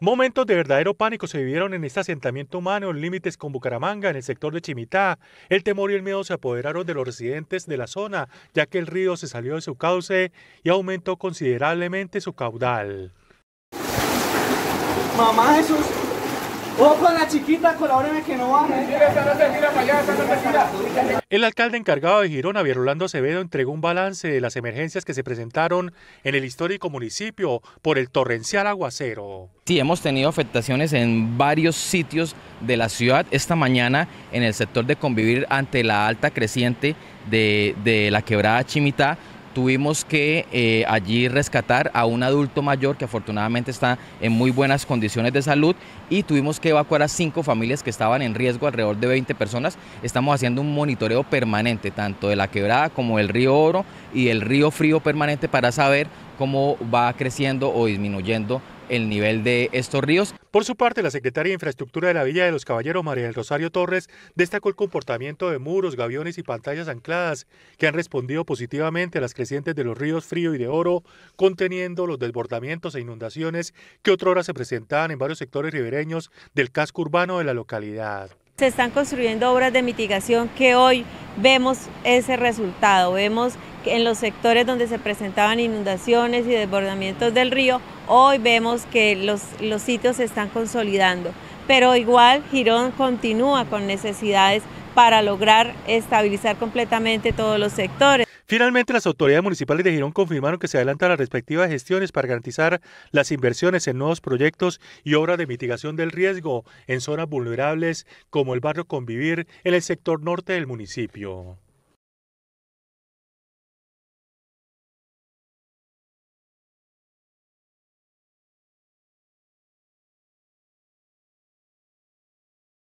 Momentos de verdadero pánico se vivieron en este asentamiento humano, en límites con Bucaramanga, en el sector de Chimitá. El temor y el miedo se apoderaron de los residentes de la zona, ya que el río se salió de su cauce y aumentó considerablemente su caudal. Mamá Jesús, Ojo la chiquita, que no El alcalde encargado de Girona, Rolando Acevedo, entregó un balance de las emergencias que se presentaron en el histórico municipio por el torrencial aguacero. Sí, hemos tenido afectaciones en varios sitios de la ciudad. Esta mañana en el sector de convivir ante la alta creciente de, de la quebrada Chimitá tuvimos que eh, allí rescatar a un adulto mayor que afortunadamente está en muy buenas condiciones de salud y tuvimos que evacuar a cinco familias que estaban en riesgo, alrededor de 20 personas. Estamos haciendo un monitoreo permanente, tanto de la quebrada como del río Oro y el río Frío permanente para saber cómo va creciendo o disminuyendo el nivel de estos ríos. Por su parte, la secretaria de Infraestructura de la Villa de los Caballeros, María del Rosario Torres, destacó el comportamiento de muros, gaviones y pantallas ancladas que han respondido positivamente a las crecientes de los ríos Frío y de Oro, conteniendo los desbordamientos e inundaciones que otrora se presentaban en varios sectores ribereños del casco urbano de la localidad. Se están construyendo obras de mitigación que hoy vemos ese resultado, vemos en los sectores donde se presentaban inundaciones y desbordamientos del río, hoy vemos que los, sitios se están consolidando. Pero igual Girón continúa con necesidades para lograr estabilizar completamente todos los sectores. Finalmente, las autoridades municipales de Girón confirmaron que se adelantan las respectivas gestiones para garantizar las inversiones en nuevos proyectos y obras de mitigación del riesgo en zonas vulnerables como el barrio Convivir en el sector norte del municipio.